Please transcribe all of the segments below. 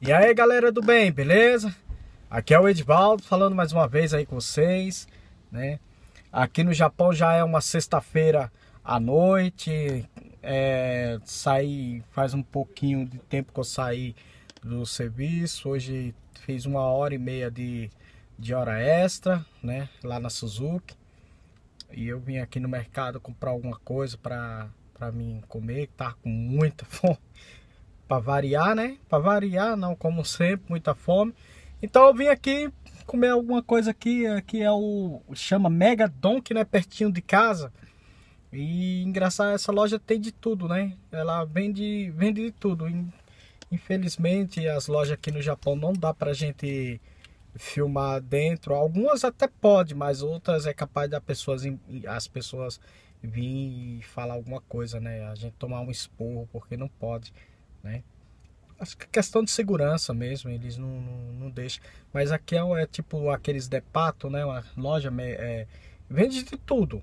E aí galera do bem, beleza? Aqui é o Edvaldo falando mais uma vez aí com vocês, né? Aqui no Japão já é uma sexta-feira à noite, é, saí faz um pouquinho de tempo que eu saí do serviço, hoje fiz uma hora e meia de, de hora extra, né? Lá na Suzuki. E eu vim aqui no mercado comprar alguma coisa para mim comer, que tá com muita fome para variar, né? Para variar, não como sempre, muita fome. Então eu vim aqui comer alguma coisa aqui, que é o chama Mega Donk, né, pertinho de casa. E engraçado, essa loja tem de tudo, né? Ela vende, vende de tudo. Infelizmente, as lojas aqui no Japão não dá pra gente filmar dentro. Algumas até pode, mas outras é capaz das pessoas as pessoas vir falar alguma coisa, né? A gente tomar um esporro porque não pode né? Acho que é questão de segurança mesmo, eles não, não, não deixam. Mas aqui é, é tipo aqueles depato, né? Uma loja é, vende de tudo,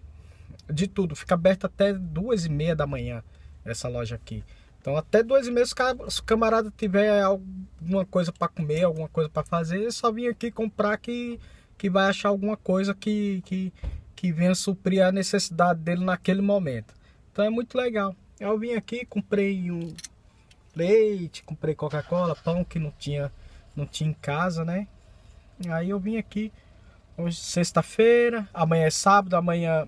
de tudo. Fica aberta até duas e meia da manhã essa loja aqui. Então até duas e meia, se o camarada tiver alguma coisa para comer, alguma coisa para fazer, é só vir aqui comprar que, que vai achar alguma coisa que, que, que venha suprir a necessidade dele naquele momento. Então é muito legal. Eu vim aqui, comprei um leite, comprei Coca-Cola, pão que não tinha, não tinha em casa, né? Aí eu vim aqui hoje sexta-feira, amanhã é sábado, amanhã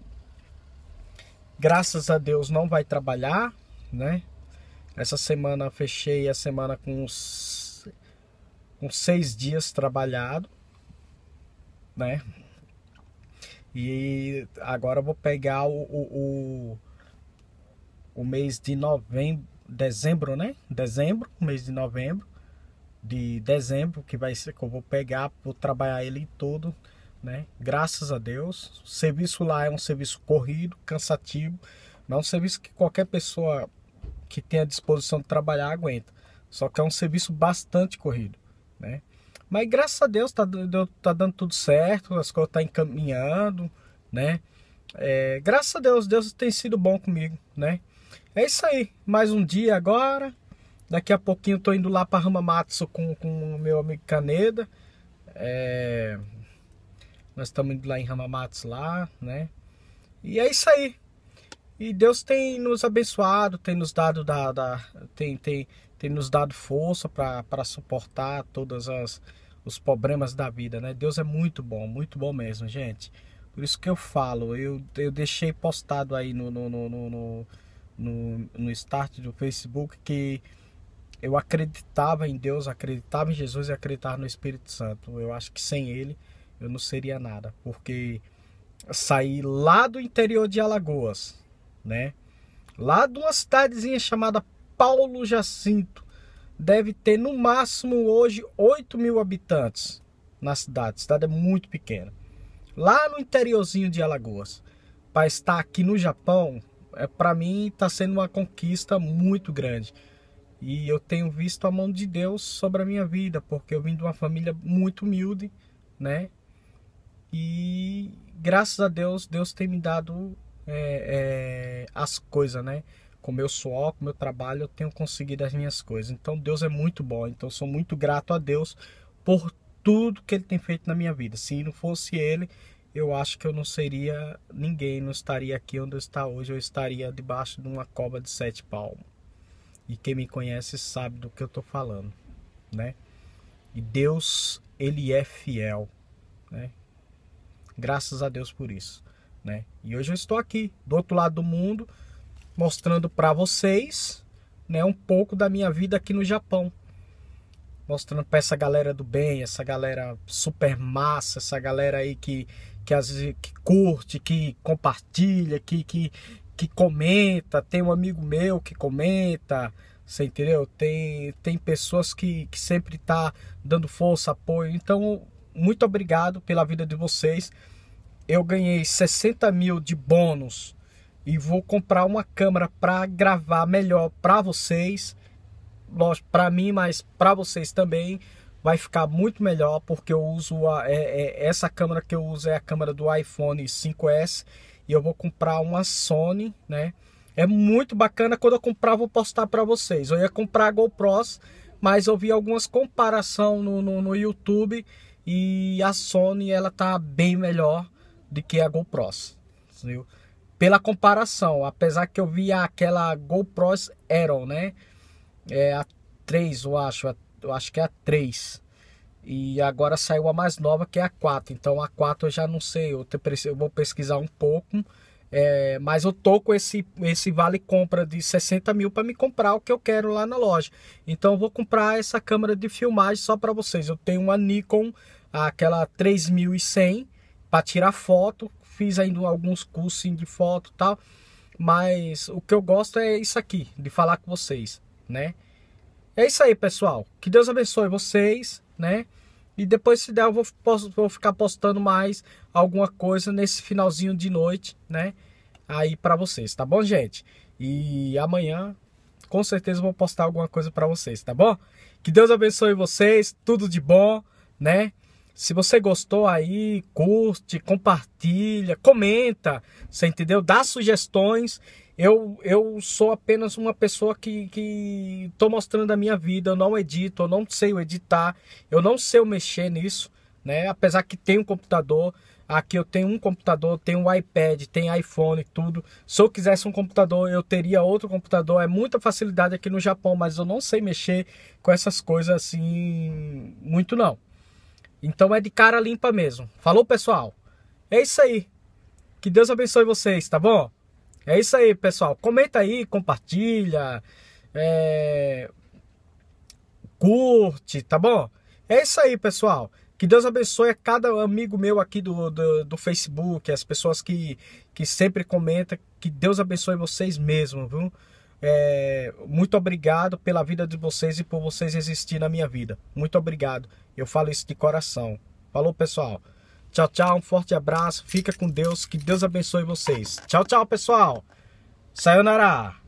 graças a Deus não vai trabalhar, né? Essa semana fechei a semana com uns, com seis dias trabalhado, né? E agora eu vou pegar o, o, o, o mês de novembro dezembro, né? Dezembro, mês de novembro, de dezembro, que vai ser que eu vou pegar, vou trabalhar ele todo, né? Graças a Deus. O serviço lá é um serviço corrido, cansativo, mas é um serviço que qualquer pessoa que tenha disposição de trabalhar aguenta. Só que é um serviço bastante corrido, né? Mas graças a Deus tá, tá dando tudo certo, as coisas tá encaminhando, né? É, graças a Deus, Deus tem sido bom comigo, né? É isso aí. Mais um dia agora. Daqui a pouquinho eu tô indo lá para Hamamatsu com, com o meu amigo Caneda. É... Nós estamos indo lá em Hamamatsu lá, né? E é isso aí. E Deus tem nos abençoado, tem nos dado da, da tem, tem, tem nos dado força para suportar todos os problemas da vida, né? Deus é muito bom, muito bom mesmo, gente. Por isso que eu falo, eu, eu deixei postado aí no, no, no, no no, no start do Facebook que eu acreditava em Deus, acreditava em Jesus e acreditava no Espírito Santo. Eu acho que sem ele eu não seria nada, porque saí lá do interior de Alagoas, né? Lá de uma cidadezinha chamada Paulo Jacinto. Deve ter no máximo hoje 8 mil habitantes na cidade. A cidade é muito pequena. Lá no interiorzinho de Alagoas. Para estar aqui no Japão, é, para mim está sendo uma conquista muito grande. E eu tenho visto a mão de Deus sobre a minha vida, porque eu vim de uma família muito humilde, né? E graças a Deus, Deus tem me dado é, é, as coisas, né? Com meu suor, com meu trabalho, eu tenho conseguido as minhas coisas. Então Deus é muito bom. Então sou muito grato a Deus por tudo que Ele tem feito na minha vida. Se não fosse Ele, eu acho que eu não seria ninguém, não estaria aqui onde eu estou hoje, eu estaria debaixo de uma cova de sete palmos. E quem me conhece sabe do que eu estou falando, né? E Deus, ele é fiel, né? Graças a Deus por isso, né? E hoje eu estou aqui, do outro lado do mundo, mostrando para vocês, né, um pouco da minha vida aqui no Japão mostrando para essa galera do bem, essa galera super massa, essa galera aí que, que, às vezes, que curte, que compartilha, que, que, que comenta. Tem um amigo meu que comenta, você entendeu? Tem, tem pessoas que, que sempre tá dando força, apoio. Então, muito obrigado pela vida de vocês. Eu ganhei 60 mil de bônus e vou comprar uma câmera para gravar melhor para vocês para mim, mas para vocês também, vai ficar muito melhor porque eu uso a, é, é, essa câmera que eu uso é a câmera do iPhone 5S e eu vou comprar uma Sony, né? É muito bacana. Quando eu comprar, vou postar para vocês. Eu ia comprar a GoPros, mas eu vi algumas comparação no, no, no YouTube e a Sony ela tá bem melhor do que a GoPros, viu? Pela comparação, apesar que eu vi aquela GoPros Aero, né? é a 3, eu acho, é, eu acho que é a 3. E agora saiu a mais nova que é a 4. Então a 4 eu já não sei, eu, te, eu vou pesquisar um pouco. É, mas eu tô com esse, esse vale compra de 60 mil para me comprar o que eu quero lá na loja. Então eu vou comprar essa câmera de filmagem só para vocês. Eu tenho uma Nikon, aquela 3100 para tirar foto. Fiz ainda alguns cursos de foto tal. Mas o que eu gosto é isso aqui, de falar com vocês né? É isso aí, pessoal. Que Deus abençoe vocês, né? E depois, se der, eu vou, posso, vou ficar postando mais alguma coisa nesse finalzinho de noite, né? Aí para vocês, tá bom, gente? E amanhã, com certeza, vou postar alguma coisa para vocês, tá bom? Que Deus abençoe vocês, tudo de bom, né? Se você gostou aí, curte, compartilha, comenta, você entendeu? Dá sugestões eu, eu sou apenas uma pessoa que estou mostrando a minha vida, eu não edito, eu não sei editar, eu não sei mexer nisso, né? Apesar que tem um computador, aqui eu tenho um computador, tenho um iPad, tem iPhone, tudo. Se eu quisesse um computador, eu teria outro computador. É muita facilidade aqui no Japão, mas eu não sei mexer com essas coisas assim muito não. Então é de cara limpa mesmo. Falou, pessoal? É isso aí. Que Deus abençoe vocês, tá bom? É isso aí, pessoal. Comenta aí, compartilha, é... curte, tá bom? É isso aí, pessoal. Que Deus abençoe a cada amigo meu aqui do, do, do, Facebook, as pessoas que, que sempre comentam. Que Deus abençoe vocês mesmo, viu? É, muito obrigado pela vida de vocês e por vocês existirem na minha vida. Muito obrigado. Eu falo isso de coração. Falou, pessoal. Tchau, tchau, um forte abraço, fica com Deus, que Deus abençoe vocês. Tchau, tchau, pessoal. Sayonara.